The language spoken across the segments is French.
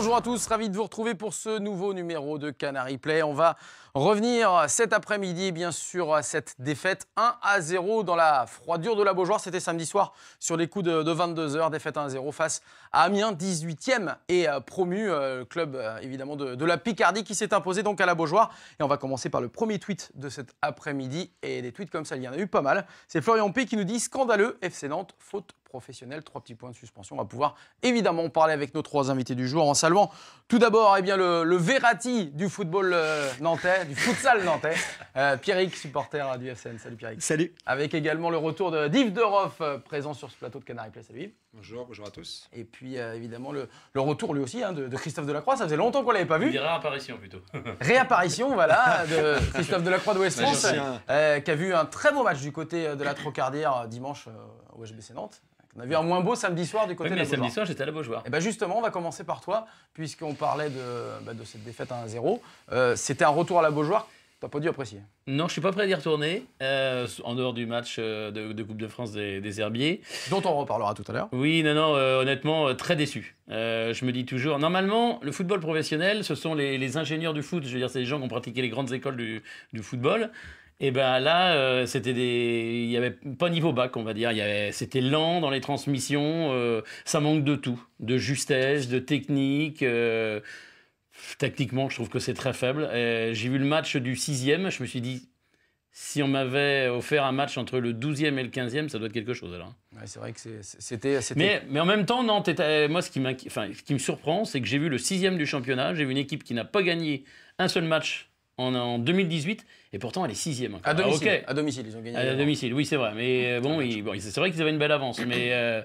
Bonjour à tous, ravi de vous retrouver pour ce nouveau numéro de Canary Play. On va revenir cet après-midi, bien sûr, à cette défaite 1 à 0 dans la froidure de la Beaujoire. C'était samedi soir sur les coups de, 22h, défaite 1 à 0 face à Amiens, 18e et euh, promu, euh, club euh, évidemment de, la Picardie qui s'est imposé donc à la Beaujoire. Et on va commencer par le premier tweet de cet après-midi. Et des tweets comme ça, il y en a eu pas mal. C'est Florian P qui nous dit scandaleux, FC Nantes, faute Professionnel, Trois petits points de suspension. On va pouvoir évidemment parler avec nos trois invités du jour en saluant tout d'abord eh bien, le, le du football euh, nantais, du futsal nantais. Euh, Pierrick, supporter euh, du FCN. Salut Pierrick. Salut. Avec également le retour de Div Deroff, euh, présent sur ce plateau de Canary Place. Salut Bonjour, bonjour à tous. Et puis évidemment le, retour lui aussi hein, de, de, Christophe Delacroix. Ça faisait longtemps qu'on ne l'avait pas vu. réapparition plutôt. réapparition, voilà, de Christophe Delacroix de West France, qui a vu un très beau match du côté de la Trocardière dimanche au HBC Nantes. On a vu un moins beau samedi soir du côté oui, mais de la samedi soir, j'étais à la Beaujoire. Et eh ben justement, on va commencer par toi, puisqu'on parlait de, bah, cette défaite 1-0. Euh, c'était un retour à la Beaujoire T'as pas dû apprécier Non, je suis pas prêt d'y retourner, euh, en dehors du match euh, de, Coupe de France des, Herbiers. Dont on reparlera tout à l'heure. Oui, non, non, honnêtement, très déçu. je me dis toujours, normalement, le football professionnel, ce sont les, ingénieurs du foot, je veux dire, c'est les gens qui ont pratiqué les grandes écoles du, du football. Et bien là, euh, c'était des, il y avait pas niveau bac, on va dire. avait, c'était lent dans les transmissions. Euh, ça manque de tout, de justesse, de technique. Euh, Tactiquement, je trouve que c'est très faible. J'ai vu le match du sixième, je me suis dit, si on m'avait offert un match entre le douzième et le quinzième, ça doit être quelque chose alors. c'est vrai que c'était. Mais, en même temps, non, moi, ce qui, qui me surprend, c'est que j'ai vu le sixième du championnat, j'ai vu une équipe qui n'a pas gagné un seul match en, en 2018 et pourtant elle est sixième. À domicile, ah, à domicile, ils ont gagné. À, domicile, oui c'est vrai. Mais euh, bon, c'est vrai qu'ils avaient une belle avance, mais euh,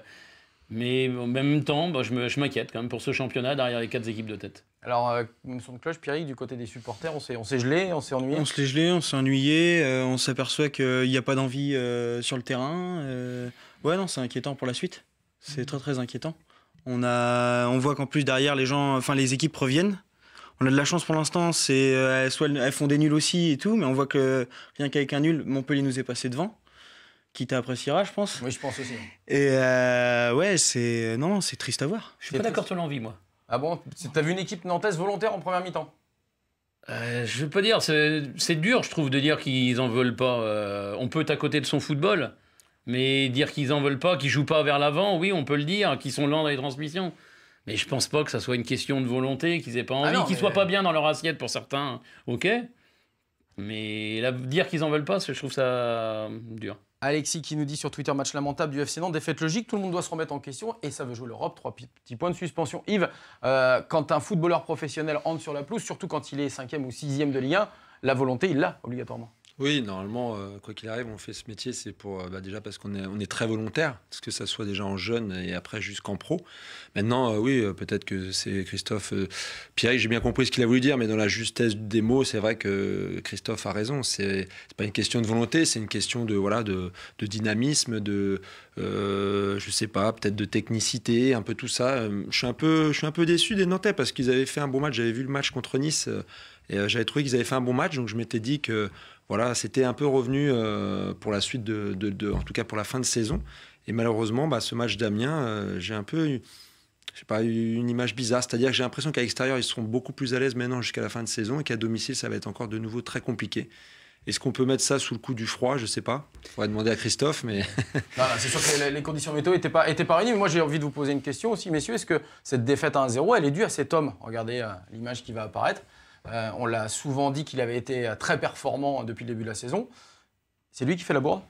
mais en même temps, bah, je m'inquiète quand même pour ce championnat derrière les quatre équipes de tête. Alors, euh, une son de cloche, Pierrick, du côté des supporters, on s'est, gelé, on s'est ennuyé On s'est gelé, on s'est ennuyé, on s'aperçoit qu'il n'y a pas d'envie sur le terrain. Ouais, non, c'est inquiétant pour la suite. C'est très très inquiétant. On, a, on voit qu'en plus derrière, les gens, enfin les équipes reviennent on a de la chance pour l'instant. C'est euh, soit elles font des nuls aussi et tout, mais on voit que rien qu'avec un nul, Montpellier nous est passé devant. Qui t'appréciera, je pense. Oui, je pense aussi. Et euh, ouais, c'est non, c'est triste à voir. Je suis pas d'accord sur l'envie, moi. Ah bon T'as vu une équipe nantaise volontaire en première mi-temps euh, Je pas dire, c'est dur, je trouve, de dire qu'ils en veulent pas. Euh, on peut être à côté de son football, mais dire qu'ils en veulent pas, qu'ils jouent pas vers l'avant, oui, on peut le dire, qu'ils sont lents dans les transmissions. Mais je pense pas que ça soit une question de volonté, qu'ils aient pas ah envie, qu'ils soient pas euh, bien dans leur assiette pour certains, ok. Mais dire qu'ils en veulent pas, je trouve ça dur. Alexis qui nous dit sur Twitter match lamentable du FC Nantes, défaite logique, tout le monde doit se remettre en question et ça veut jouer l'Europe, trois petits points de suspension. Yves, euh, quand un footballeur professionnel entre sur la pelouse, surtout quand il est cinquième ou sixième de Ligue 1, la volonté, il l'a obligatoirement. Oui, normalement, euh, quoi qu'il arrive, on fait ce métier, c'est pour euh, bah, déjà parce qu'on est, on est très volontaire, que ça soit déjà en jeune et après jusqu'en pro. Maintenant, euh, oui, peut-être que c'est Christophe Pierre, j'ai bien compris ce qu'il a voulu dire, mais dans la justesse des mots, c'est vrai que Christophe a raison. C'est, pas une question de volonté, c'est une question de voilà de, de dynamisme, de je sais pas, peut-être de technicité, un peu tout ça. Je suis un peu, je suis un peu déçu des Nantais parce qu'ils avaient fait un bon match. J'avais vu le match contre Nice. Et j'avais trouvé qu'ils avaient fait un bon match, donc je m'étais dit que voilà, c'était un peu revenu euh, pour la suite de, de, en tout cas pour la fin de saison. Et malheureusement, bah, ce match d'Amiens, euh, j'ai un peu eu, une image bizarre. C'est-à-dire que j'ai l'impression qu'à l'extérieur, ils seront beaucoup plus à l'aise maintenant jusqu'à la fin de saison et qu'à domicile, ça va être encore de nouveau très compliqué. Est-ce qu'on peut mettre ça sous le coup du froid Je ne sais pas. On va demander à Christophe, mais. Ah, c'est sûr que les conditions météo n'étaient pas, étaient pas réunies. moi, j'ai envie de vous poser une question aussi, messieurs. Est-ce que cette défaite à 1-0, elle est due à cet homme Regardez euh, l'image qui va apparaître. Euh, on l'a souvent dit qu'il avait été euh, très performant euh, depuis le début de la saison. C'est lui qui fait la bourre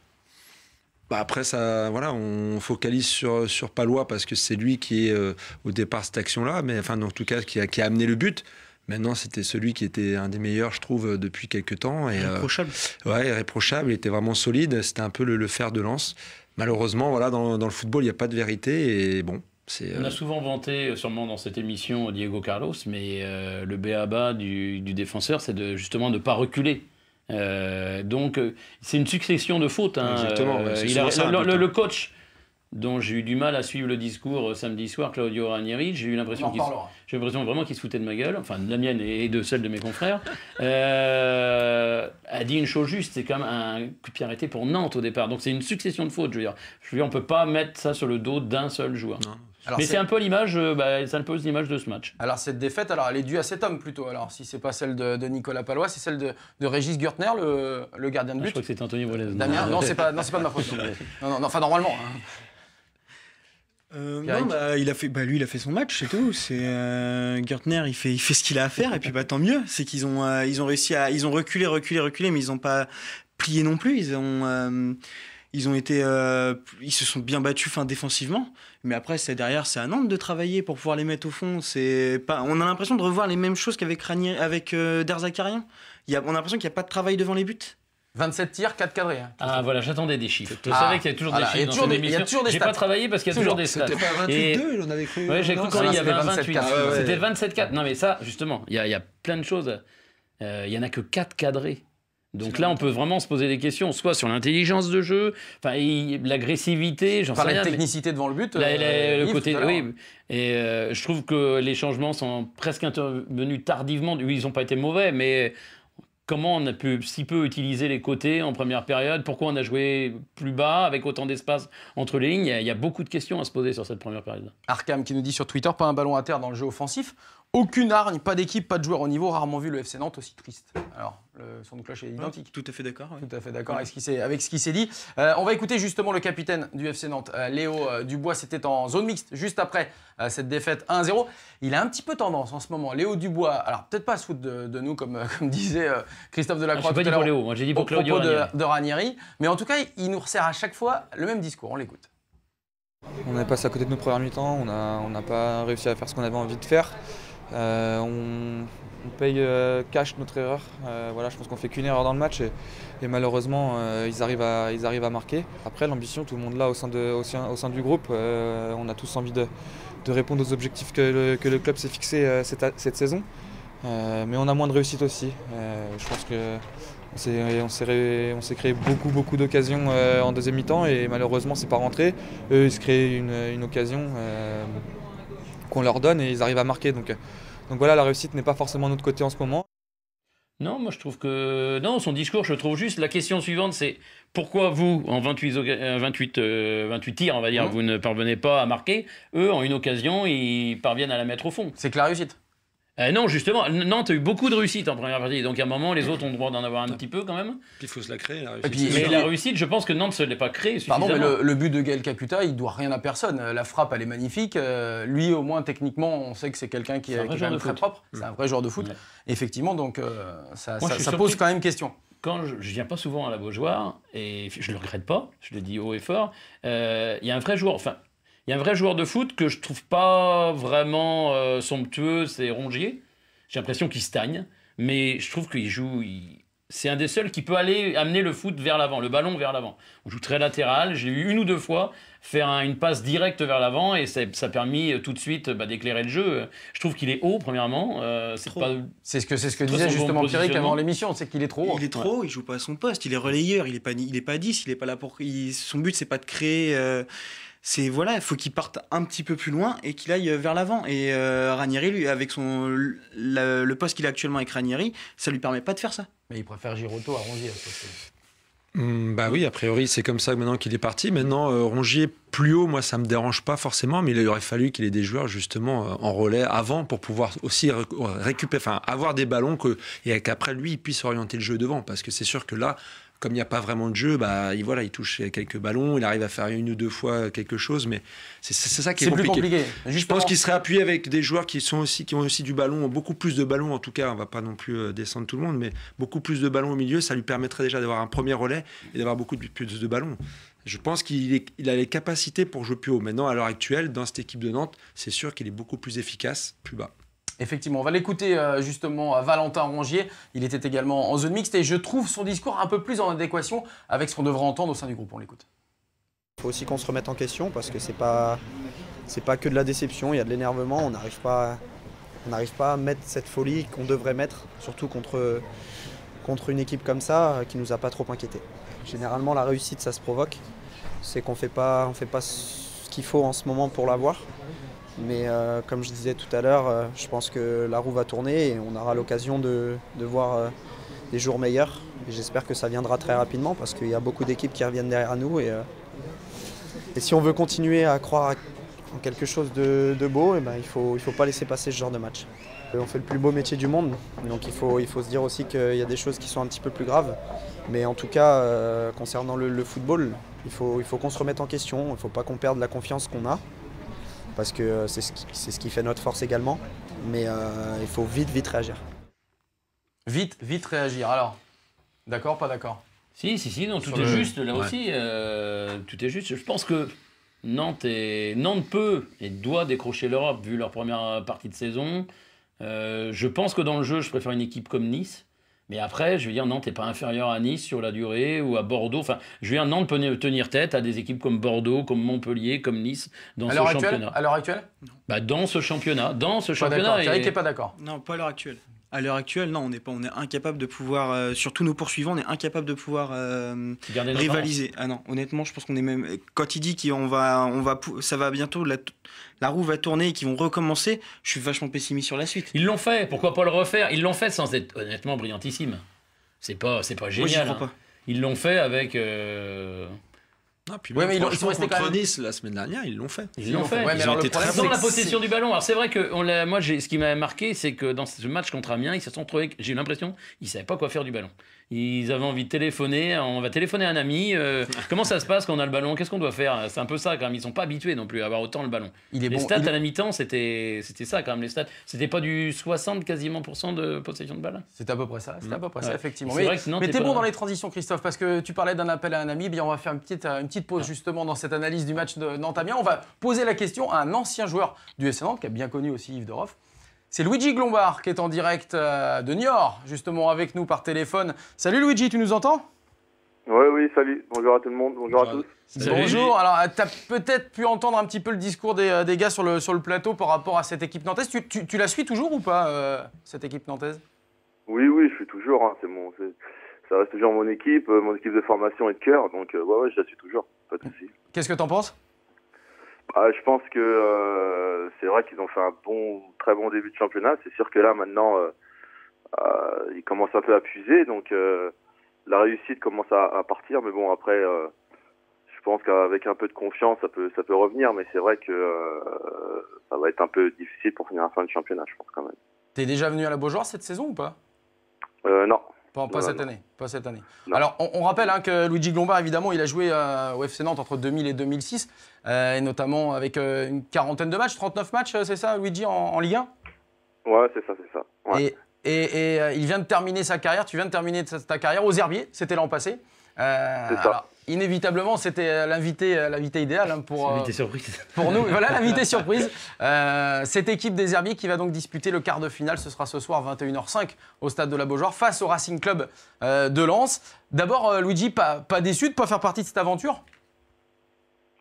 bah, après, ça, voilà, on focalise sur, Palois parce que c'est lui qui est au départ cette action-là, mais enfin, en tout cas, qui a, amené le but. Maintenant, c'était celui qui était un des meilleurs, je trouve, depuis quelques temps. Et, irréprochable. irréprochable. Il était vraiment solide. C'était un peu le, fer de lance. Malheureusement, voilà, dans, dans le football, il n'y a pas de vérité. Et bon, on a euh, souvent vanté, euh, sûrement dans cette émission, Diego Carlos, mais euh, le béaba du, du défenseur, c'est de, justement de ne pas reculer. donc, c'est une succession de fautes. Exactement. le, coach dont j'ai eu du mal à suivre le discours samedi soir, Claudio Ranieri, j'ai eu l'impression qu'il j'ai l'impression vraiment qu'il se foutait de ma gueule, enfin de la mienne et de celle de mes confrères, a dit une chose juste, c'est quand même un coup de pied arrêté pour Nantes au départ. Donc c'est une succession de fautes, je veux dire. Je veux on peut pas mettre ça sur le dos d'un seul joueur. Non. Mais c'est un peu l'image, euh, bah, pose l'image de ce match. Alors cette défaite, alors elle est due à cet homme plutôt. Alors si c'est pas celle de, Nicolas Palois, c'est celle de, Régis Gürtner, le, gardien de ah, but. je crois que c'est Anthony Wallace. non, c'est pas, non, pas de ma faute. non, non, enfin normalement. Hein. Euh, non, bah, il a fait, bah, lui, il a fait son match, c'est tout. C'est euh, Gertner, il fait, il fait ce qu'il a à faire, et puis bah tant mieux. C'est qu'ils ont, ils ont réussi à, ils ont reculé, reculé, reculé, mais ils n'ont pas plié non plus. Ils ont, ils ont été, ils se sont bien battus, fin défensivement. Mais après, c'est derrière, c'est un Nantes de travailler pour pouvoir les mettre au fond. C'est pas, on a l'impression de revoir les mêmes choses qu'avec Ranier, avec euh, Il y a, on a l'impression qu'il n'y a pas de travail devant les buts. 27 tirs, 4 cadrés. Hein. Ah voilà, j'attendais des chiffres. Tu ah, savais qu'il y a toujours des chiffres Il y a dans cette émission. J'ai pas travaillé parce qu'il y a toujours des stats. C'était pas 28-2, on avait cru. Ouais, j'ai cru qu'il y ah, avait 28. C'était 27-4. Non mais ça, justement, il y, a plein de choses. Euh, il n'y y en a que 4 cadrés. Donc là, on peut vraiment se poser des questions, soit sur l'intelligence de jeu, l'agressivité, j'en sais rien. La technicité devant le but. Euh, le côté, oui. Et euh, je trouve que les changements sont presque intervenus tardivement. Oui, ils n'ont pas été mauvais, mais comment on a pu si peu utiliser les côtés en première période Pourquoi on a joué plus bas avec autant d'espace entre les lignes il y, il y, a, beaucoup de questions à se poser sur cette première période. Arkham qui nous dit sur Twitter pas un ballon à terre dans le jeu offensif. Aucune hargne, pas d'équipe, pas de joueur au niveau, rarement vu le FC Nantes aussi triste. Alors, le son de cloche est identique. tout à fait d'accord. Tout à fait d'accord avec ce qui s'est dit. Euh, on va écouter justement le capitaine du FC Nantes, euh, Léo euh, Dubois. C'était en zone mixte juste après cette défaite 1-0. Il a un petit peu tendance en ce moment, Léo Dubois. Alors, peut-être pas à se foutre de, nous, comme, disait Christophe Delacroix. Ah, je pas dit pour Léo, j'ai dit pour Claudio de, de Ranieri. Mais en tout cas, il nous resserre à chaque fois le même discours. On l'écoute. On est passé à côté de nos premières mi-temps, on n'a on pas réussi à faire ce qu'on avait envie de faire. Euh, on, paye euh, cash notre erreur. Euh, voilà, je pense qu'on fait qu'une erreur dans le match et, malheureusement ils, arrivent à, ils arrivent à marquer. Après l'ambition, tout le monde là au sein, de, au sein, du groupe, on a tous envie de, répondre aux objectifs que le, club s'est fixé cette, cette, saison. mais on a moins de réussite aussi. je pense que on s'est créé beaucoup, beaucoup d'occasions en deuxième mi-temps et malheureusement, c'est pas rentré. Eux, ils se créent une, occasion qu'on leur donne et ils arrivent à marquer. Donc, euh, donc voilà, la réussite n'est pas forcément de notre côté en ce moment. Non, moi je trouve que. Non, son discours, je trouve juste. La question suivante, c'est pourquoi vous, en 28, 28, 28 tirs, on va dire, mhm. vous ne parvenez pas à marquer Eux, en une occasion, ils parviennent à la mettre au fond. C'est que la réussite. Euh, non, justement, Nantes a eu beaucoup de réussite en première partie, donc à un moment, les autres ont le droit d'en avoir un petit peu quand même. il faut se la créer, la réussite. mais la réussite, je pense que Nantes ne se l'est pas créée. Pardon, mais le, but de Gaël Caputa, il doit rien à personne. La frappe, elle est magnifique. Euh, lui, au moins, techniquement, on sait que c'est quelqu'un qui, est, un vrai très propre. C'est un vrai joueur de foot. Effectivement, donc euh, ça, pose quand même question quand je, viens pas souvent à la Beaujoire, et je le regrette pas, je le dis haut et fort, il y a un vrai joueur, enfin, il y a un vrai joueur de foot que je trouve pas vraiment euh, somptueux, c'est Rongier. J'ai l'impression qu'il stagne, mais je trouve qu'il joue. C'est un des seuls qui peut aller amener le foot vers l'avant, le ballon vers l'avant. On joue très latéral. J'ai eu une ou deux fois faire une passe directe vers l'avant et ça, a permis euh, tout de suite bah, d'éclairer le jeu. Je trouve qu'il est haut, premièrement. Euh, c'est, ce que, ce que disait justement bon Pierrick avant l'émission, c'est qu'il est trop haut. Il est trop, il joue pas à son poste, il est relayeur, il est pas, il est pas 10, il est pas là pour. son but, c'est pas de créer c'est voilà, il faut qu'il parte un petit peu plus loin et qu'il aille euh, vers l'avant. Et euh, Ranieri, lui, avec son, le, poste qu'il a actuellement avec Ranieri, ça lui permet pas de faire ça. Mais il préfère Giroto à Rongier. Mm, bah oui, a priori, c'est comme ça maintenant qu'il est parti. Maintenant, euh, Rongier plus haut, moi, ça me dérange pas forcément, mais il aurait fallu qu'il ait des joueurs justement en relais avant pour pouvoir aussi récupérer, enfin, avoir des ballons que, et qu'après lui, il puisse orienter le jeu devant. Parce que c'est sûr que là, comme il n'y a pas vraiment de jeu, bah, il, voilà, il touche quelques ballons, il arrive à faire une ou deux fois quelque chose, mais c'est ça qui est, compliqué. Plus compliqué. Je pense qu'il serait appuyé avec des joueurs qui, sont aussi, qui ont aussi du ballon, beaucoup plus de ballons en tout cas, on ne va pas non plus euh, descendre tout le monde, mais beaucoup plus de ballons au milieu, ça lui permettrait déjà d'avoir un premier relais et d'avoir beaucoup plus de ballons. Je pense qu'il a les capacités pour jouer plus haut. Maintenant, à l'heure actuelle, dans cette équipe de Nantes, c'est sûr qu'il est beaucoup plus efficace plus bas. Effectivement, on va l'écouter euh, justement à Valentin Rangier, Il était également en zone mixte et je trouve son discours un peu plus en adéquation avec ce qu'on devrait entendre au sein du groupe. On l'écoute. Il faut aussi qu'on se remette en question parce que c'est pas pas que de la déception, il y a de l'énervement, on n'arrive pas on n'arrive pas à mettre cette folie qu'on devrait mettre, surtout contre, contre une équipe comme ça euh, qui nous a pas trop inquiétés. Généralement la réussite ça se provoque, c'est qu'on fait pas on fait pas ce qu'il faut en ce moment pour l'avoir. Mais euh, comme je disais tout à l'heure, euh, je pense que la roue va tourner et on aura l'occasion de, voir euh, des jours meilleurs. j'espère que ça viendra très rapidement parce qu'il y a beaucoup d'équipes qui reviennent derrière nous. Et, si on veut continuer à croire en quelque chose de, beau, eh ben, il ne faut, pas laisser passer ce genre de match. On fait le plus beau métier du monde, donc il faut, se dire aussi qu'il y a des choses qui sont un petit peu plus graves. Mais en tout cas, concernant le, football, il faut qu'on se remette en question, il ne faut pas qu'on perde la confiance qu'on a parce que euh, c'est ce, qui, fait notre force également. Mais euh, il faut vite, vite réagir. Vite, vite réagir. Alors, d'accord, pas d'accord Si, si, si, non, tout est juste là aussi. Euh, tout est juste. Je pense que Nantes, peut et doit décrocher l'Europe vu leur première partie de saison. je pense que dans le jeu, je préfère une équipe comme Nice. Mais après, je veux dire, Nantes n'est pas inférieur à Nice sur la durée ou à Bordeaux. Enfin, je veux dire, Nantes peut tenir tête à des équipes comme Bordeaux, comme Montpellier, comme Nice dans ce championnat. À l'heure actuelle bah, Dans ce championnat. Dans ce championnat. Et... pas d'accord. Non, pas à l'heure actuelle à l'heure actuelle, non, on n'est pas, on est incapable de pouvoir, euh, surtout sur tous nos poursuivants, on est incapable de pouvoir euh, rivaliser. Ah non, honnêtement, je pense qu'on est même. Quand il dit qu'on va, on va, ça va bientôt, la, roue va tourner et qu'ils vont recommencer, je suis vachement pessimiste sur la suite. Ils l'ont fait, pourquoi pas le refaire Ils l'ont fait sans être honnêtement brillantissime. C'est pas, pas génial. Hein. Ils l'ont fait avec. Euh, ah, ouais, mais ils, sont restés quand même... la semaine dernière, ils l'ont fait. Ils l'ont fait. Ouais, mais ils ont le dans la possession du ballon. Alors c'est vrai que moi, ce qui m'a marqué, c'est que dans ce match contre Amiens, ils se sont trouvés. J'ai eu l'impression, ils savaient pas quoi faire du ballon. Ils avaient envie de téléphoner. On va téléphoner à un ami. Euh, comment ça se passe quand on a le ballon Qu'est-ce qu'on doit faire C'est un peu ça quand même. Ils sont pas habitués non plus à avoir autant le ballon. Il est les stats à la mi-temps, c'était c'était ça quand même. Les stats, c'était pas du 60 quasiment pour cent de possession de balle. C'est à peu près ça. C'est à mm. peu près ça effectivement. Mais, t'es bon dans les transitions, Christophe, parce que tu parlais d'un appel à un ami. Eh bien, on va faire une petite euh, une petite pause ah. justement dans cette analyse du match de nantes On va poser la question à un ancien joueur du SNL, qui a bien connu aussi Yves Doroff. C'est Luigi Glombard qui est en direct euh, de Niort, justement avec nous par téléphone. Salut Luigi, tu nous entends Oui, oui, salut. Bonjour à tout le monde, bonjour à tous. Bonjour, alors euh, tu as peut-être pu entendre un petit peu le discours des, euh, gars sur le, sur plateau par rapport à cette équipe nantaise. Tu, la suis toujours ou pas, cette équipe nantaise Oui, oui, je suis toujours. Hein. c'est mon, ça reste toujours mon équipe, mon équipe de formation et de cœur. Donc, oui, ouais, je la suis toujours, pas de souci. Qu'est-ce que tu en penses ah, je pense que euh, c'est vrai qu'ils ont fait un bon, très bon début de championnat. C'est sûr que là, maintenant, euh, euh, ils commencent un peu à puiser. Donc, la réussite commence à, partir. Mais bon, après, je pense qu'avec un peu de confiance, ça peut, ça peut revenir. Mais c'est vrai que ça va être un peu difficile pour finir la fin de championnat, je pense quand même. T'es déjà venu à la Beaujoire cette saison ou pas Non. Pas, cette année. Pas cette année. Alors, on, rappelle hein, que Luigi Glombard, évidemment, il a joué euh, au FC Nantes entre 2000 et 2006, euh, et notamment avec euh, une quarantaine de matchs, 39 matchs, c'est ça, Luigi, en, en Ligue 1 Ouais, c'est ça, c'est ça. Et, il vient de terminer sa carrière, tu viens de terminer ta, carrière aux Herbiers, c'était l'an passé. c'est ça inévitablement, c'était euh, l'invité, euh, l'invité idéal hein, pour. L'invité euh, surprise. Pour nous, voilà l'invité surprise. cette équipe des Herbiers qui va donc disputer le quart de finale, ce sera ce soir 21h05 au stade de la Beaujoire face au Racing Club de Lens. D'abord, Luigi, pas, pas, déçu de pas faire partie de cette aventure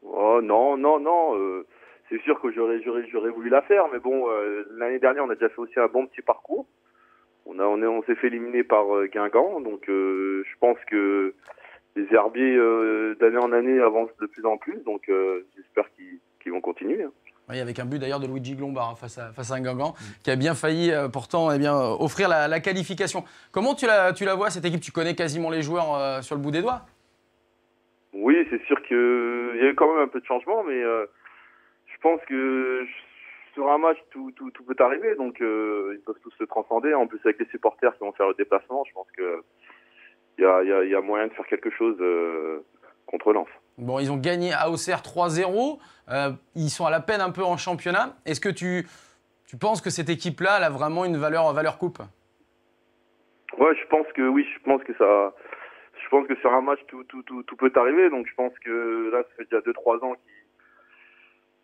Oh non, non, non. c'est sûr que j'aurais, j'aurais, voulu la faire, mais bon, l'année dernière, on a déjà fait aussi un bon petit parcours. On a, on, est, on s'est fait éliminer par Guingamp, donc je pense que les herbiers euh, d'année en année avancent de plus en plus, donc euh, j'espère qu'ils vont continuer. Hein. Oui, avec un but d'ailleurs de Luigi Glombard hein, face, à, face à un Guingamp qui a bien failli euh, pourtant et eh bien, offrir la, qualification. Comment tu la, tu la vois cette équipe Tu connais quasiment les joueurs sur le bout des doigts Oui, c'est sûr qu'il y a eu quand même un peu de changement, mais je pense que sur un match, tout, tout, tout peut arriver, donc ils peuvent tous se transcender. En plus, avec les supporters qui vont faire le déplacement, je pense que il y a, moyen de faire quelque chose euh, contre Lens. Bon, ils ont gagné à Auxerre 3-0. Euh, ils sont à la peine un peu en championnat. Est-ce que tu, tu penses que cette équipe-là a vraiment une valeur valeur coupe Ouais, je pense que oui, je pense que ça. Je pense que sur un match tout, tout, tout, peut arriver. Donc je pense que là, ça fait déjà 2-3 ans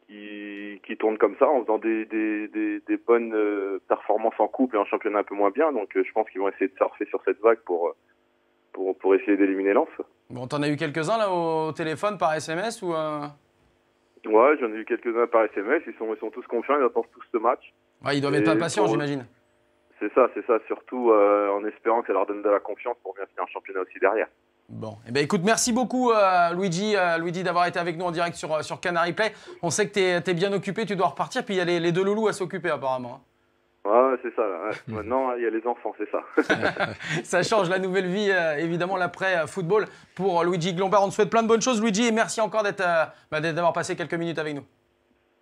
qu'ils qui, qui tournent comme ça en faisant des, des, des, des, bonnes euh, performances en coupe et en championnat un peu moins bien. Donc je pense qu'ils vont essayer de surfer sur cette vague pour pour essayer d'éliminer Lens. Bon, t'en as eu quelques-uns là au téléphone par SMS ou euh Ouais, j'en ai eu quelques-uns par SMS. Ils sont, ils sont tous confiants, ils attendent tous ce match. Ouais, ils doivent être impatients, j'imagine. C'est ça, c'est ça. Surtout euh, en espérant que ça leur donne de la confiance pour bien finir le championnat aussi derrière. Bon, eh bien, écoute, merci beaucoup euh, Luigi, Luigi d'avoir été avec nous en direct sur, sur Canary Play. On sait que tu es, bien occupé, tu dois repartir, puis il y a les, deux loulous à s'occuper apparemment. Hein. Ouais, c'est ça. Maintenant, il y a les enfants, c'est ça. ça change la nouvelle vie, euh, évidemment, l'après-football euh, pour euh, Luigi Glombard. On te souhaite plein de bonnes choses, Luigi, et merci encore d'être, bah, d'avoir passé quelques minutes avec nous.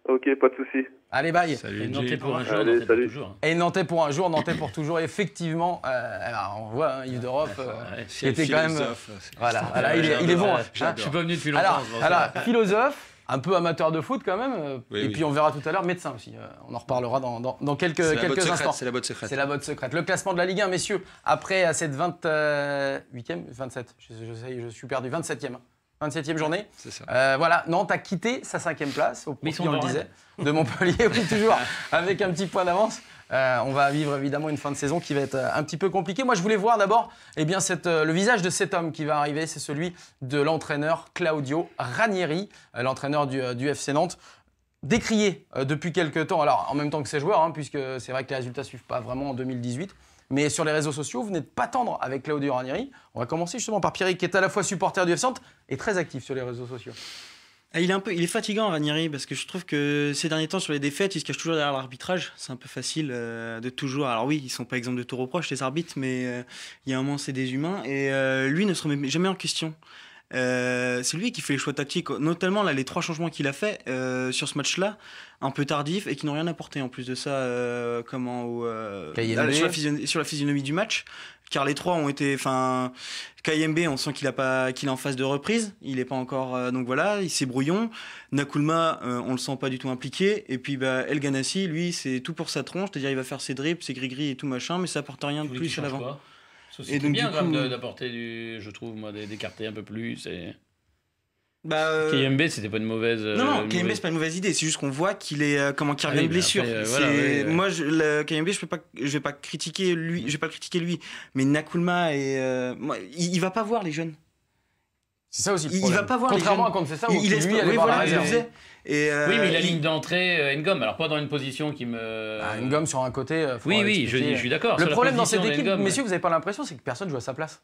Ok, pas de souci. Allez, bye. Salut, hein. et Nantais pour un jour, Nantais pour toujours. Et Nantais pour un jour, Nantais pour toujours. Effectivement, on voit hein, Yves d'Europe, était quand même. voilà, voilà il, est, bon. Hein. je suis pas venu depuis longtemps. alors philosophe, un peu amateur de foot quand même. et puis on verra tout à l'heure médecin aussi. Euh, on en reparlera dans, quelques, instants. C'est la botte secrète. C'est la botte secrète. Le classement de la Ligue 1, messieurs, après à cette 28e, euh, 27, je, je, suis perdu, 27e. 27e journée. Euh, voilà, Nantes a quitté sa cinquième place, au point on disait, de Montpellier, toujours, avec un petit point d'avance. Euh, on va vivre évidemment une fin de saison qui va être euh, un petit peu compliquée. Moi, je voulais voir d'abord eh bien, euh, le visage de cet homme qui va arriver. C'est celui de l'entraîneur Claudio Ranieri, l'entraîneur du, FC Nantes décrié depuis quelques temps, alors en même temps que ses joueurs, hein, puisque c'est vrai que les résultats ne suivent pas vraiment en 2018, mais sur les réseaux sociaux, vous n'êtes pas tendre avec Claudio Ranieri. On va commencer justement par Pierre qui est à la fois supporter du FC Nantes et très actif sur les réseaux sociaux. Ah, il est un peu, il est fatigant Ranieri parce que je trouve que ces derniers temps sur les défaites, il se cache toujours derrière l'arbitrage. C'est un peu facile euh, de toujours. Alors oui, ils sont pas exemples de tout reproche les arbitres, mais euh, il y a un moment c'est des humains et euh, lui ne se remet jamais en question. c'est lui qui fait les choix tactiques, notamment là les trois changements qu'il a fait sur ce match-là, un peu tardif et qui n'ont rien apporté en plus de ça, comment sur, la physionomie du match car les trois ont été, enfin, KMB, on sent qu'il a pas, qu'il est en phase de reprise, il n'est pas encore, euh, donc voilà, il s'est brouillon. Nakulma, on euh, on le sent pas du tout impliqué, et puis bah, El Ganassi, lui, c'est tout pour sa tronche, c'est-à-dire il va faire ses drips, ses gris-gris et tout machin, mais ça apporte rien de plus à l'avant. Et donc bien d'apporter, je trouve, moi, d'écarter un peu plus. Et... Bah, euh, KMB, c'était pas une mauvaise. Euh, non, KMB, c'est pas une mauvaise idée. C'est juste qu'on voit qu'il est euh, comment qu'il ah revient de blessure. Moi, je, le KMB, je peux pas, je vais pas critiquer lui, je pas critiquer lui. Mais Nakulma et moi, il, va pas voir les jeunes. C'est ça aussi. il va pas voir les jeunes. à quand c'est ça, il, il lui, oui, Et oui, mais la ligne d'entrée, Ngom, alors pas dans une position qui me. Ah, Ngom sur un côté. oui, oui, je, je, suis d'accord. Le problème dans cette équipe, messieurs, vous avez pas l'impression, c'est que personne joue à sa place.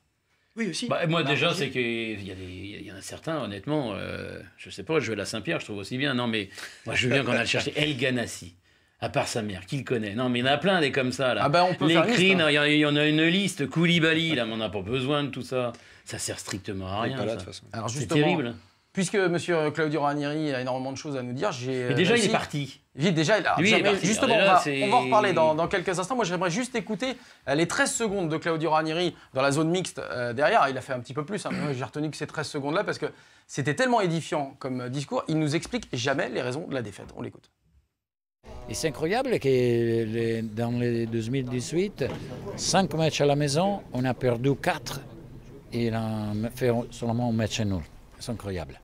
Oui, aussi. Bah, moi, bah, déjà, c'est qu'il y, a en a certains, honnêtement, euh, je sais pas, je vais à Saint-Pierre, je trouve aussi bien. Non, mais moi, je veux bien qu'on aille chercher El Ganassi. À part sa mère, qu'il connaît Non, mais il y en a plein des comme ça. Là. Ah bah on peut faire hein. il, y en a une liste. Koulibaly, là, mais on n'a pas besoin de tout ça. Ça sert strictement à rien. Pas façon. C'est terrible puisque Monsieur Claudio Ranieri a énormément de choses à nous dire, j'ai. Euh, déjà, il est parti. Vite, déjà, ah, il Justement, on, va, en reparler dans, dans quelques instants. Moi, j'aimerais juste écouter euh, les 13 secondes de Claudio Ranieri dans la zone mixte euh, derrière. Il a fait un petit peu plus. Hein. j'ai retenu que ces 13 secondes-là parce que c'était tellement édifiant comme discours. Il nous explique jamais les raisons de la défaite. On l'écoute. Et c'est incroyable que dans les 2018, 5 matchs à la maison, on a perdu 4 et il a fait seulement un match nul. C'est incroyable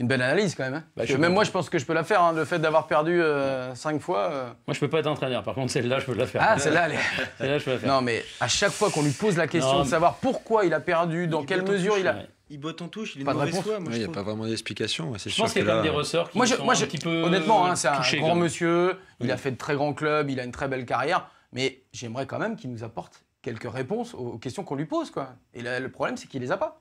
une belle analyse quand même. Hein. Bah, même moi, je pense que je peux la faire. Hein, le fait d'avoir perdu euh, cinq fois. Euh. Moi, je peux pas être entraîneur. Par contre, celle-là, je peux la faire. Ah, celle-là, elle là je peux la faire. Non, mais à chaque fois qu'on lui pose la question de savoir pourquoi il a perdu, dans quelle mesure il a. Il botte en touche, il est pas de réponse Il n'y a pas vraiment d'explication. Je pense qu'il y a quand même des ressorts qui moi, peu. Honnêtement, hein, c'est un grand monsieur. Il a fait de très grands clubs. Il a une très belle carrière. Mais j'aimerais quand même qu'il nous apporte quelques réponses aux questions qu'on lui pose. Quoi. Et le problème, c'est qu'il les a pas.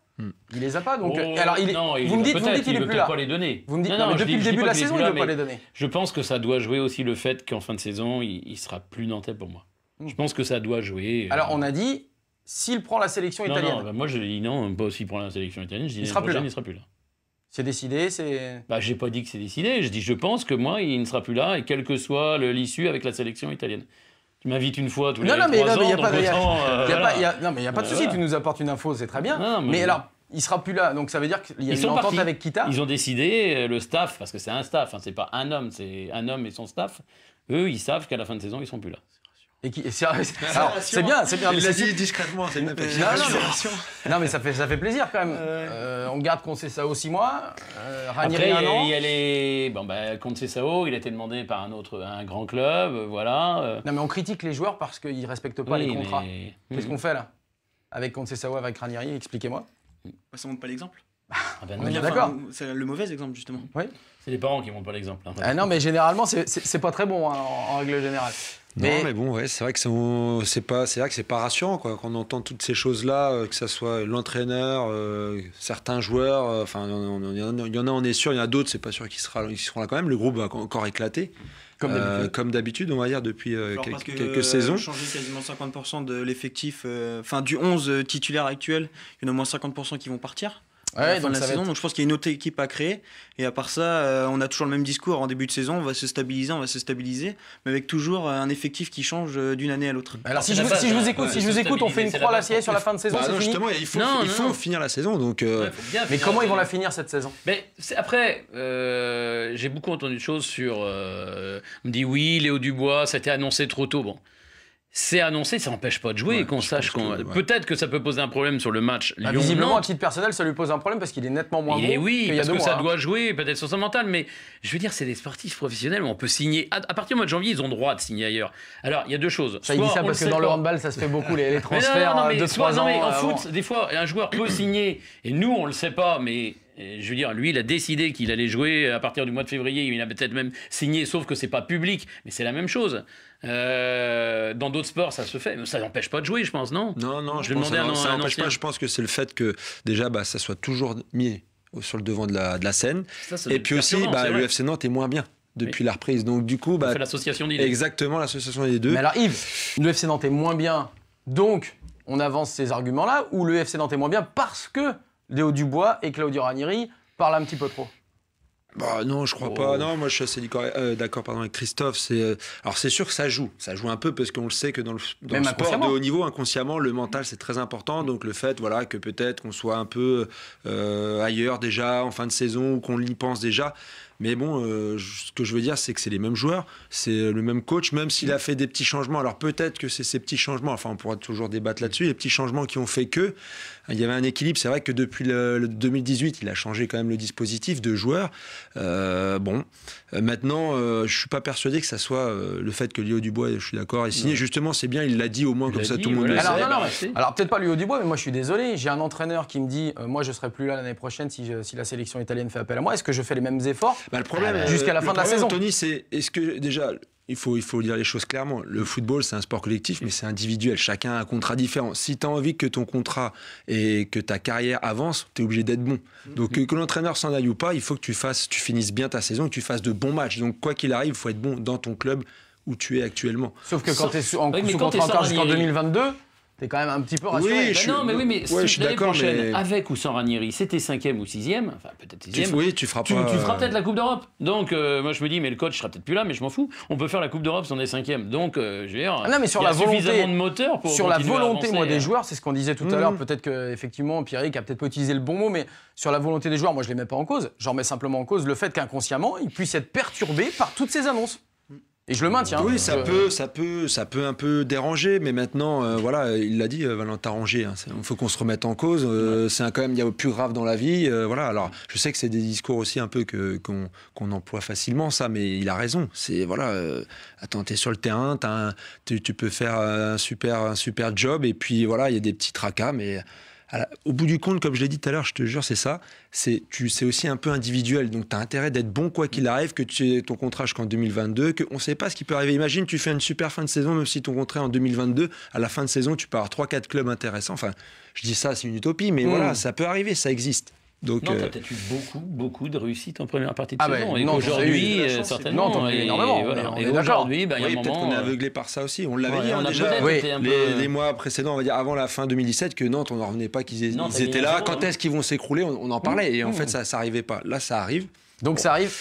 Il les a pas donc. Oh, alors, il, vous, me dites, vous me qu'il ne peut là. pas les donner. Vous me dites, depuis le début de la saison, il ne peut pas les donner. Je pense que ça doit jouer aussi le fait qu'en fin de saison, il, sera plus nantais pour moi. Mm. Je pense que ça doit jouer. Euh, alors, on a dit, s'il prend la sélection italienne. Non, bah, je moi, je dis non, pas aussi prend la sélection italienne, je dis il sera plus là. sera plus là. C'est décidé, c'est. Bah, j'ai pas dit que c'est décidé. Je dis, je pense que moi, il ne sera plus là, et quelle que soit l'issue avec la sélection italienne. Tu m'invites une fois tous les non, trois non, mais euh, il n'y a pas de euh, souci, tu nous apportes une info, c'est très bien. mais, alors, il sera plus là. Donc ça veut dire qu'il y a une entente avec Kita. Ils ont décidé, euh, le staff, parce que c'est un staff, hein, c'est pas un homme, c'est un homme et son staff. Eux, ils savent qu'à la fin de saison, ils ne sont plus là c'est, bien, c'est bien. Hein. Il l'a dit discrètement, euh, non, mais ça fait, ça fait plaisir quand même. Euh, on garde Sao 6 mois, euh, Ranieri Après, an. Il a bah, Sao, il a été demandé par un autre, un grand club, voilà. Non, mais on critique les joueurs parce qu'ils ne respectent pas les contrats. Qu'est-ce mm-hmm. qu'on fait là Avec Sao, avec Ranieri, expliquez-moi. Bah, ça montre pas l'exemple. Ah, bah, d'accord. C'est le mauvais exemple, justement. C'est les parents qui montrent pas l'exemple. Hein. Ah, non, mais généralement, c'est pas très bon, hein, en, règle générale. Non, mais bon, ouais, c'est vrai que c'est pas, c'est vrai que c'est pas rassurant quoi. Quand on entend toutes ces choses-là, euh, que ce soit l'entraîneur, euh, certains joueurs, euh, enfin, il y en a, on est sûr, il y en a d'autres, c'est pas sûr qu'ils seront, seront là quand même. Le groupe va encore éclater. Comme d'habitude, on va dire depuis quelques, parce saisons. changé quasiment 50% de l'effectif, enfin du 11 titulaire actuel, il y en a au moins 50% qui vont partir la la saison. Donc je pense qu'il y a une autre équipe à créer. Et à part ça, euh, on a toujours le même discours en début de saison. On va se stabiliser, on va se stabiliser, mais avec toujours euh, un effectif qui change euh, d'une année à l'autre. Alors si, je, vous hein. écoute, si je vous écoute, on fait une croix la CIA sur la fin de saison. Bah non, justement, il faut, finir la saison. Donc, mais comment ils vont la finir cette saison Mais après, j'ai beaucoup entendu de choses sur. on me dit oui, Léo Dubois, ça a été annoncé trop tôt. Bon c'est annoncé, ça n'empêche pas de jouer qu'on sache qu'on. Peut-être que ça peut poser un problème sur le match ah, Visiblement, à titre personnel, ça lui pose un problème parce qu'il est nettement moins oui, il parce que ça hein. doit jouer, peut-être sur son mental, mais je veux dire, c'est des sportifs professionnels on peut signer. À, partir du mois de janvier, ils ont droit de signer ailleurs. Alors, il y a deux choses. ça, il dit ça parce que dans le handball, ça se fait beaucoup, les, transferts. Euh, de ans, en foot, des fois, un joueur peut signer et nous, on le sait pas, mais je veux dire, lui, il a décidé qu'il allait jouer à partir du mois de février. Il a peut-être même signé, sauf que c'est pas public. Mais c'est la même chose. Euh, dans d'autres sports, ça se fait. Mais ça n'empêche pas de jouer, je pense, non Non, non, je, pense que ça Je pense que c'est le fait que, déjà, bah, ça soit toujours mis sur le devant de la, scène. Et puis aussi, bah, le Nantes est moins bien depuis la reprise. Donc du coup, bah, l'association des Exactement, l'association des deux. Mais alors Yves, le Nantes est moins bien, donc on avance ces arguments-là, ou le Nantes est moins bien parce que Léo Dubois et Claudio Ranieri parlent un petit peu trop bah non, je crois pas. Oh. Non, moi je suis assez d'accord euh, avec Christophe. C'est euh, alors c'est sûr que ça joue, ça joue un peu parce qu'on le sait que dans le, sport de haut niveau, inconsciemment, le mental c'est très important. Donc le fait, voilà, que peut-être qu'on soit un peu euh, ailleurs déjà en fin de saison ou qu'on y pense déjà, mais bon, euh, ce que je veux dire, c'est que c'est les mêmes joueurs, c'est le même coach, même s'il a mm. fait des petits changements. Alors peut-être que c'est ces petits changements, enfin on pourra toujours débattre là-dessus, les petits changements qui ont fait que euh, il y avait un équilibre. C'est vrai que depuis le, 2018, il a changé quand même le dispositif de joueurs. Euh, bon, maintenant, je je suis pas persuadé que ça soit le fait que Léo Dubois, je suis d'accord, ait signé. Justement, c'est bien, il l'a dit au moins, comme ça tout le monde le sait. Alors, peut-être pas Léo Dubois, mais moi je suis désolé. J'ai un entraîneur qui me dit, moi je serai plus là l'année prochaine si, si la sélection italienne fait appel à moi. Est-ce que je fais les mêmes efforts bah, le problème, euh, jusqu'à la fin de la saison. Tony, c'est est-ce que déjà il faut, il faut dire les choses clairement. Le football, c'est un sport collectif, mais c'est individuel. Chacun a un contrat différent. Si tu as envie que ton contrat et que ta carrière avance, tu es obligé d'être bon. Mm-hmm. Donc, euh, que l'entraîneur s'en aille ou pas, il faut que tu, fasses, tu finisses bien ta saison, que tu fasses de bons matchs. Donc, quoi qu'il arrive, il faut être bon dans ton club où tu es actuellement. Sauf que quand tu es en, ouais, sous contrat jusqu'en 2022, T'es quand même un petit peu rassuré. Oui, je non, mais oui, mais avec ou sans Ranieri, c'était cinquième ou sixième, enfin peut-être sixième. Tu, oui, tu feras tu, euh, peut-être la Coupe d'Europe. Donc euh, moi je me dis, mais le coach sera peut-être plus là, mais je m'en fous. On peut faire la Coupe d'Europe si on est cinquième. Donc euh, je veux dire, ah non, mais sur y a la volonté, suffisamment de moteur pour sur la volonté, moi, des hein. joueurs, c'est ce qu'on disait tout à mm. l'heure. Peut-être que effectivement, Pierrick a peut-être pas utilisé le bon mot, mais sur la volonté des joueurs, moi je les mets pas en cause. J'en mets simplement en cause le fait qu'inconsciemment, ils puissent être perturbés par toutes ces annonces. Et je le maintiens. Hein. Oui, ça, peut, ça, peut, ça peut un peu déranger, mais maintenant, euh, voilà, il l'a dit, euh, Valentin Rangier, il hein, faut qu'on se remette en cause. Euh, c'est quand même, il y a plus grave dans la vie. voilà. Alors, je sais que c'est des discours aussi un peu que qu'on emploie facilement, ça, mais il a raison. C'est, voilà, attends, t'es sur le terrain, tu, peux faire un super, un super job, et puis voilà, il y a des petits tracas, mais au bout du compte, comme je l'ai dit tout à l'heure, je te jure, c'est ça. C'est aussi un peu individuel. Donc, tu as intérêt d'être bon quoi qu'il arrive, que tu aies ton contrat jusqu'en 2022, qu'on ne sait pas ce qui peut arriver. Imagine, tu fais une super fin de saison, même si ton contrat est en 2022. À la fin de saison, tu pars trois, 3-4 clubs intéressants. Enfin, je dis ça, c'est une utopie, mais mm. voilà, ça peut arriver, ça existe. Donc, t'as euh, peut-être eu beaucoup, beaucoup de réussites en première partie de ah, saison. aujourd'hui, euh, certainement, non, énormément. Et, voilà. et aujourd'hui, bah, oui, peut-être qu'on est euh, aveuglé par ça aussi. On l'avait dit hein, déjà les, mois précédents, on va dire avant la fin 2017, que Nantes, on n'en revenait pas qu'ils étaient là. Quand est-ce qu'ils vont s'écrouler on, en parlait. Et en mmh. fait, ça n'arrivait pas. Là, ça arrive. Donc ça arrive,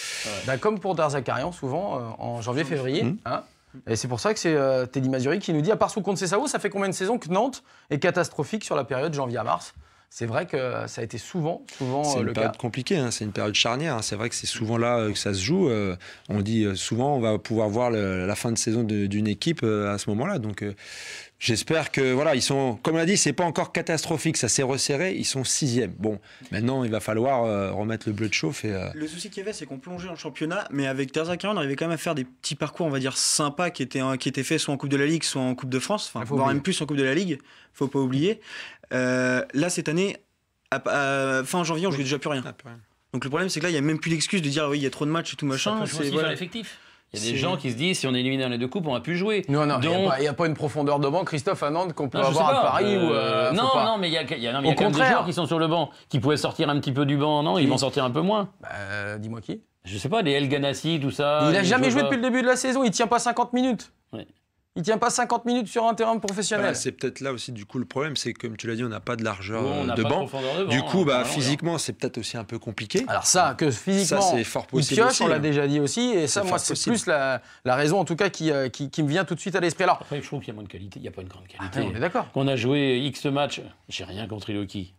bah, comme pour Darzakarian, souvent, en janvier-février. Mmh. Mmh. Hein. et c'est pour ça que c'est Teddy Mazuri qui nous dit, à part sous compte Cessao, ça fait combien de saisons que Nantes est catastrophique sur la période janvier à mars c'est vrai que ça a été souvent, souvent C'est euh, une période compliquée, hein. c'est une période charnière. Hein. C'est vrai que c'est souvent là euh, que ça se joue. Euh. on dit souvent, on va pouvoir voir la fin de saison d'une équipe à ce moment-là. Donc J'espère que voilà, ils sont, comme on l'a dit, c'est pas encore catastrophique, ça s'est resserré, ils sont sixième. Bon, maintenant il va falloir remettre le bleu de chauffe et. Le souci qu'il y avait, c'est qu'on plongeait en championnat, mais avec Terzakian, on arrivait quand même à faire des petits parcours, on va dire sympas, qui étaient qui étaient faits soit en Coupe de la Ligue, soit en Coupe de France, enfin, voire même plus en Coupe de la Ligue, faut pas oublier. Euh, là, cette année, fin janvier, on joue jouait déjà ah, plus rien. Donc le problème, c'est que là, il n'y a même plus d'excuse de dire ah oui, il y a trop de matchs et tout machin. C'est voilà. l'effectif. Il y a des gens qui se disent si on est éliminé dans les deux coupes, on a plus jouer. Non, non, il n'y a, pas une profondeur de banc, Christophe, Anand, qu'on peut avoir à Paris. ou, euh, euh, non, non, mais il y a, a, non, y a quand des joueurs qui sont sur le banc, qui pouvaient sortir un petit peu du banc, non Ils vont sortir un peu moins. Bah, Dis-moi qui Je sais pas, des El Ganassi, tout ça. Il n'a jamais joué depuis le début de la saison, il tient pas 50 minutes il tient pas 50 minutes sur un terrain professionnel. Bah, c'est peut-être là aussi du coup le problème, c'est comme tu l'as dit, on n'a pas de largeur de, banc. Du coup, hein, bah, physiquement, c'est peut-être aussi un peu compliqué. Alors ça, que physiquement, ça, c'est fort Pioche, on l'a hein. déjà dit aussi, et ça, moi, c'est plus la, raison en tout cas euh, qui, me vient tout de suite à l'esprit. Alors, Après, je trouve qu'il y a moins de qualité, il n'y a pas une grande ah, qualité. on est d'accord. Qu'on a joué X matchs, j'ai rien contre Iloki.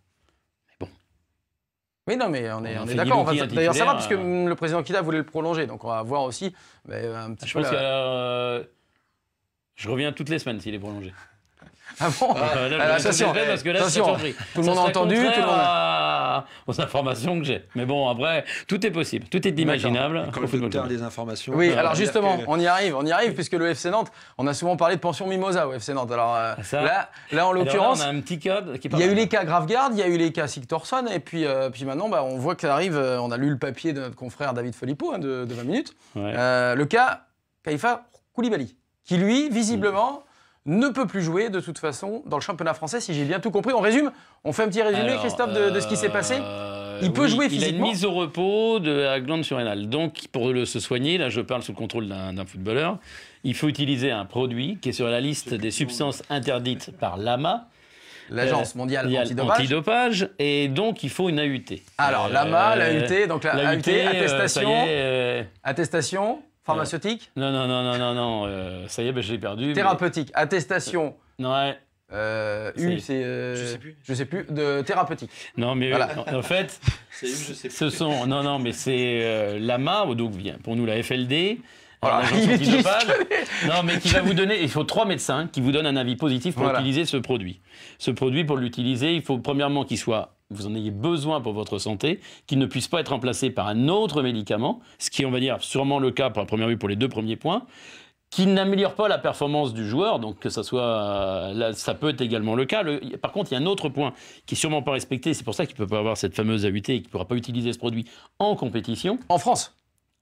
Mais non, mais on est, on d'accord. D'ailleurs, ça va, parce que euh, le président Kida voulait le prolonger. Donc, on va voir aussi. Mais, euh, un petit je pense qu'il a. Je reviens toutes les semaines s'il est prolongé. Ah bon ah, euh, ah, vrai, parce que là, Tout le monde a entendu, tout le monde aux informations que j'ai. Mais bon, après, tout est possible, tout est imaginable. Comme On des informations. Oui, euh, alors justement, on y arrive, on y arrive, puisque le FC Nantes, on a souvent parlé de pension mimosa au FC Nantes. Alors euh, là, là, en l'occurrence, Il y a eu les cas Gravegarde, il y a eu les cas Sigtorsson, et puis, euh, puis maintenant, bah, on voit que ça arrive. On a lu le papier de notre confrère David Felipeau hein, de, 20 minutes. le cas Kaifa Koulibaly qui lui, visiblement, ne peut plus jouer de toute façon dans le championnat français, si j'ai bien tout compris. On résume On fait un petit résumé, Christophe, de, ce qui s'est passé euh, il peut jouer physiquement. Il une mise au repos de la glande surrénale. Donc, pour le, se soigner, là, je parle sous le contrôle d'un footballeur, il faut utiliser un produit qui est sur la liste des substances interdites par l'AMA. L'Agence euh, mondiale euh, antidopage. Et donc, il faut une AUT. Alors, l'AMA, euh, l'AUT, donc la, AUT, attestation. Attestation Pharmaceutique euh, Non, non, non, non, non, non. Euh, ça y est, j'ai ben, je perdu. Thérapeutique. Attestation. Non, euh, ouais. U, c'est. Je sais plus. Je sais plus. De thérapeutique. Non, mais en- fait, C'est je sais plus. ce sont. Non, non, mais c'est la l'AMA, donc vient pour nous la FLD, ah, il non, mais qui va vous donner, il faut trois médecins qui vous donnent un avis positif pour utiliser ce produit. Ce produit, pour l'utiliser, il faut premièrement qu'il soit vous en ayez besoin pour votre santé, qu'il ne puisse pas être remplacé par un autre médicament, ce qui est, on va dire, sûrement le cas pour la première vue pour les deux premiers points, qu'il n'améliore pas la performance du joueur, donc que ça soit, euh, là, ça peut être également le cas. par contre, il y a un autre point qui est sûrement pas respecté, c'est pour ça qu'il ne peut pas avoir cette fameuse AUT et qu'il ne pourra pas utiliser ce produit en compétition. En France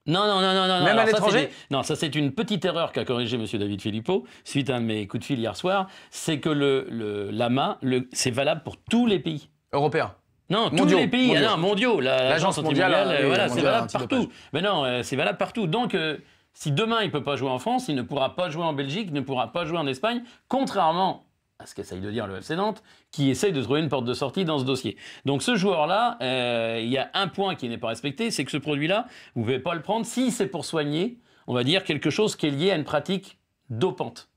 non, non, non, non, non. Même à l'étranger Non, ça c'est une petite erreur qu'a corrigé M. David Philippot suite à mes coups de fil hier soir. C'est que le, le l'AMA, le, c'est valable pour tous les pays. Européens non, tous les pays, mondiaux. non, mondiaux. L'agence mondiale, euh, euh, voilà, c'est valable partout. Mais non, euh, c'est valable partout. Donc, si demain il ne peut pas jouer en France, il ne pourra pas jouer en Belgique, il ne pourra pas jouer en Espagne, contrairement à ce qu'essaye de dire le FC Nantes, qui essaye de trouver une porte de sortie dans ce dossier. Donc ce joueur-là, euh, il y a un point qui n'est pas respecté, c'est que ce produit-là, vous ne pouvez pas le prendre si c'est pour soigner, on va dire, quelque chose qui est lié à une pratique dopante.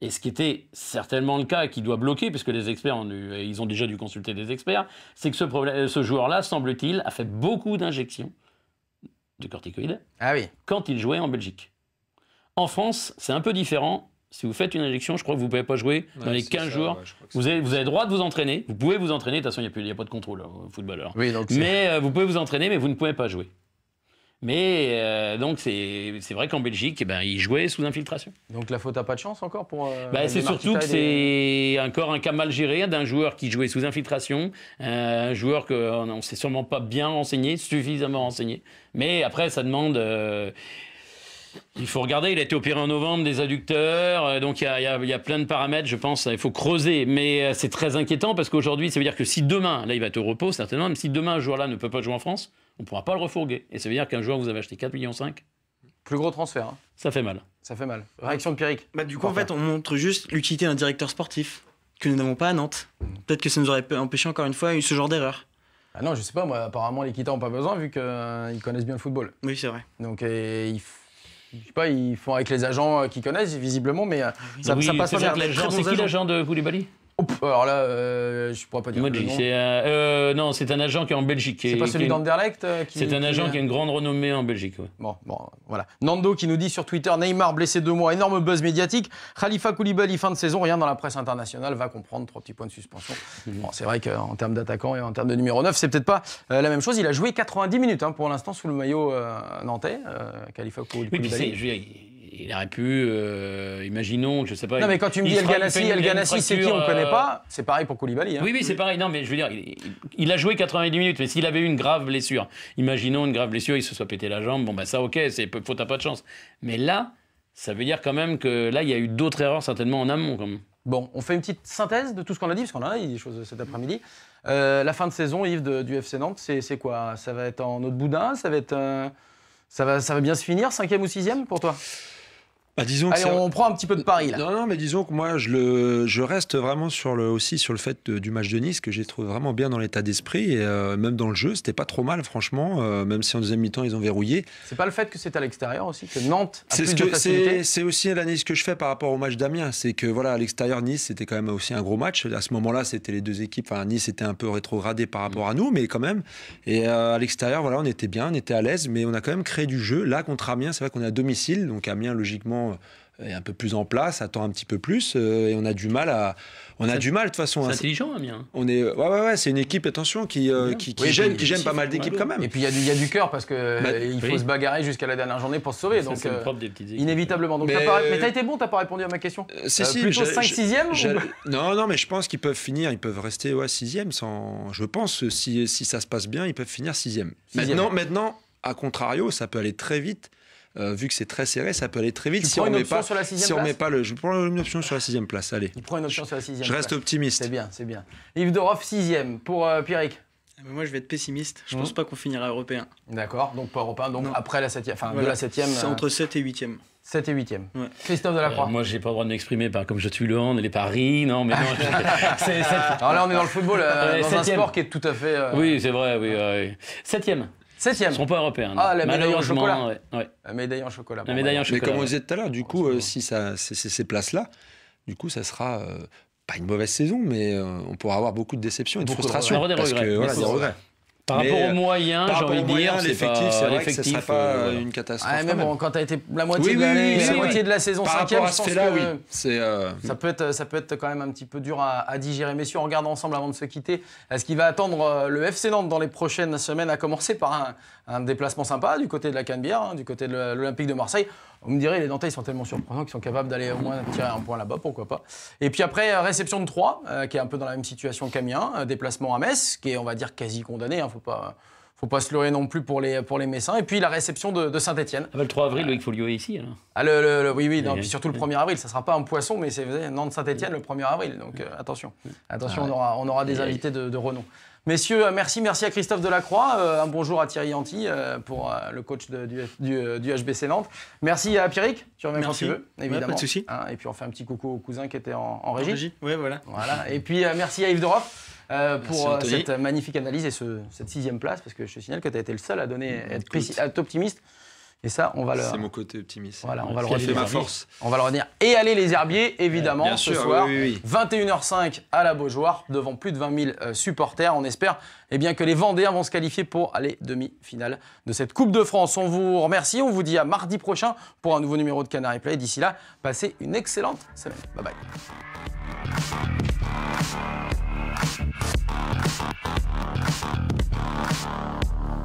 Et ce qui était certainement le cas et qui doit bloquer, puisque les experts, ont euh, ils ont déjà dû consulter des experts, c'est que ce, euh, ce joueur-là, semble-t-il, a fait beaucoup d'injections de corticoïdes ah oui. quand il jouait en Belgique. En France, c'est un peu différent si vous faites une injection, je crois que vous ne pouvez pas jouer dans les 15 jours. vous, avez, vous avez le droit de vous entraîner, vous pouvez vous entraîner, de toute façon, il n'y a, pas de contrôle hein, au footballeur. mais euh, vous pouvez vous entraîner, mais vous ne pouvez pas jouer. Mais euh, donc c'est vrai qu'en Belgique, eh ben, ils jouaient sous infiltration. Donc la faute n'a pas de chance encore pour. Euh, bah, c'est surtout que c'est encore un cas mal géré d'un joueur qui jouait sous infiltration, un joueur qu'on ne s'est sûrement pas bien renseigné, suffisamment renseigné. Mais après, ça demande. Il faut regarder, il a été opéré en novembre des adducteurs, euh, donc il y, a, plein de paramètres, je pense, il faut creuser. Mais euh, c'est très inquiétant parce qu'aujourd'hui, ça veut dire que si demain, là il va être au repos certainement, mais si demain un joueur-là ne peut pas jouer en France, on ne pourra pas le refourguer. Et ça veut dire qu'un joueur, vous avez acheté 4,5 millions. Plus gros transfert. Hein. Ça fait mal. Ça fait mal. Réaction de Pierrick. Bah, du coup, en fait, on montre juste l'utilité d'un directeur sportif que nous n'avons pas à Nantes. Peut-être que ça nous aurait empêché encore une fois ce genre d'erreur. Ah non, je sais pas, moi, apparemment les quittants n'ont pas besoin vu qu'ils connaissent bien le football. Oui, c'est vrai. Donc, je sais pas, ils font avec les agents euh, qu'ils connaissent, visiblement, mais euh, ah ça, passe ça passe pas bien. C'est qui l'agent de Koulibaly alors là, euh, je pourrais pas dire. c'est euh, euh, non, c'est un agent qui est en Belgique. C'est pas celui d'Anderlecht euh, C'est un agent qui a une grande renommée en Belgique. Bon, bon, voilà. Nando qui nous dit sur Twitter Neymar blessé deux mois, énorme buzz médiatique. Khalifa Koulibaly fin de saison, rien dans la presse internationale va comprendre trois petits points de suspension. Mhm. Bon, c'est vrai qu'en termes d'attaquant et en termes de numéro 9, c'est peut-être pas la même chose. Il a joué 90 minutes hein, pour l'instant sous le maillot nantais, Khalifa Koulibaly il aurait pu, euh, imaginons, je sais pas. Non, mais quand tu me dis El Ganassi, El Ganassi, c'est qui on ne connaît euh, pas C'est pareil pour Koulibaly. Hein. Oui, oui, c'est pareil. Non, mais je veux dire, il, a joué 90 minutes, mais s'il avait eu une grave blessure, imaginons une grave blessure, il se soit pété la jambe, bon, ben ça, ok, c'est faut à pas de chance. Mais là, ça veut dire quand même que là, il y a eu d'autres erreurs certainement en amont, quand Bon, on fait une petite synthèse de tout ce qu'on a dit, parce qu'on a dit des choses cet après-midi. Euh, la fin de saison, Yves, du FC Nantes, c'est quoi Ça va être en autre boudin Ça va être. ça va, ça va bien se finir, cinquième ou sixième pour toi bah, disons Allez, on prend un petit peu de Paris là. Non, non, mais disons que moi, je, le, je reste vraiment sur le, aussi sur le fait du match de Nice que j'ai trouvé vraiment bien dans l'état d'esprit et euh, même dans le jeu, c'était pas trop mal, franchement. Euh, même si en deuxième mi-temps ils ont verrouillé. C'est pas le fait que c'est à l'extérieur aussi que Nantes. C'est ce que c'est aussi l'analyse que je fais par rapport au match d'Amiens, c'est que voilà à l'extérieur Nice c'était quand même aussi un gros match. À ce moment-là, c'était les deux équipes. Enfin, Nice était un peu rétrogradé par rapport à nous, mais quand même. Et euh, à l'extérieur, voilà, on était bien, on était à l'aise, mais on a quand même créé du jeu. Là contre Amiens, c'est vrai qu'on est à domicile, donc Amiens logiquement euh, est un peu plus en place, attend un petit peu plus, euh, et on a du mal à, on a du mal de toute façon. Hein, c'est intelligent, Amiens. On est, ouais, ouais, ouais c'est une équipe, attention, qui, euh, qui, qui gêne, qui gêne pas mal d'équipes quand même. Et puis il y, y, a du cœur parce que bah, il faut se bagarrer jusqu'à la dernière journée pour se sauver, donc inévitablement. Donc mais t'as été bon, t'as pas répondu à ma question. C'est si, plutôt 5 6 ème Non, non, mais je pense qu'ils peuvent finir, ils peuvent rester ouais 6 sans, je pense si si ça se passe bien, ils peuvent finir 6 Maintenant, maintenant, à contrario, ça peut aller très vite euh, vu que c'est très serré, ça peut aller très vite. si on met pas, sur la si on met pas le, je prends une option sur la sixième place. Allez. Il prend une option sur la sixième. Je reste optimiste. C'est bien, c'est bien. Yves Doroff sixième pour euh, Pierrick. Ah, moi, je vais être pessimiste. Je ne mmh. pense pas qu'on finira européen. D'accord, donc pas européen, donc après la septième. enfin de la 7 C'est euh, entre 7 et 8 Sept 7 et 8e. Christophe Delacroix. Moi, euh, moi, j'ai pas le droit de m'exprimer comme je tue le On et les paris. Non, mais non. Alors là, on est dans le football, dans un sport qui est tout à fait. Oui, c'est vrai. Oui, 7 Septième. Ils ne sont pas européens. Ah, la médaille en chocolat. Ouais, La médaille en chocolat. La médaille en chocolat. Mais comme on disait tout à l'heure, du coup, euh, si ça, ces places-là, du coup, ça sera euh, pas une mauvaise saison, mais euh, on pourra avoir beaucoup de déceptions et de frustrations. Parce que, des regrets. Par rapport aux euh, moyens, j'ai envie de dire, c'est c'est vrai que euh, euh, une catastrophe. Ah, mais bon, quand as été la moitié, de, la moitié de la saison 5 e là, oui. ça, peut être, ça peut être quand même un petit peu dur à, digérer. Messieurs, on regarde ensemble avant de se quitter ce qui va attendre le FC Nantes dans les prochaines semaines, à commencer par un, déplacement sympa du côté de la Canebière, hein, du côté de l'Olympique de Marseille. Vous me direz, les Nantais, ils sont tellement surprenants qu'ils sont capables d'aller au moins tirer un point là-bas, pourquoi pas. Et puis après, euh, réception de Troyes, euh, qui est un peu dans la même situation qu'Amiens, euh, déplacement à Metz, qui est, on va dire, quasi condamné, il hein, faut pas faut pas se leurrer non plus pour les, pour les Messins. Et puis la réception de, Saint-Etienne. Ah, bah, le 3 avril, il faut ici. Hein. Ah, le, oui, oui, non, puis surtout le 1er avril. Ça sera pas un poisson, mais c'est de saint etienne le 1er avril. Donc attention. Attention, ah on, aura, des invités de renom. Messieurs, euh, merci, merci à Christophe Delacroix, euh, un bonjour à Thierry Anti euh, pour le coach du, HBC Nantes. Merci à Pierrick, tu reviens quand tu veux, évidemment. pas de souci. Hein, et puis on fait un petit coucou au cousin qui était en, en régie. En voilà. voilà. Et puis merci à Yves pour cette magnifique analyse et cette sixième place, parce que je te signale que tu as été le seul à donner, mmh, à être optimiste et ça, on va le. C'est mon côté optimiste. Voilà, on va le redire. On va le redire. Et allez les herbiers, évidemment, ce soir. 21h05 à la Beaujoire, devant plus de 20 000 euh, supporters. On espère eh bien, que les Vendéens vont se qualifier pour aller demi finale de cette Coupe de France. On vous remercie. On vous dit à mardi prochain pour un nouveau numéro de Canary Play. D'ici là, passez une excellente semaine. Bye bye.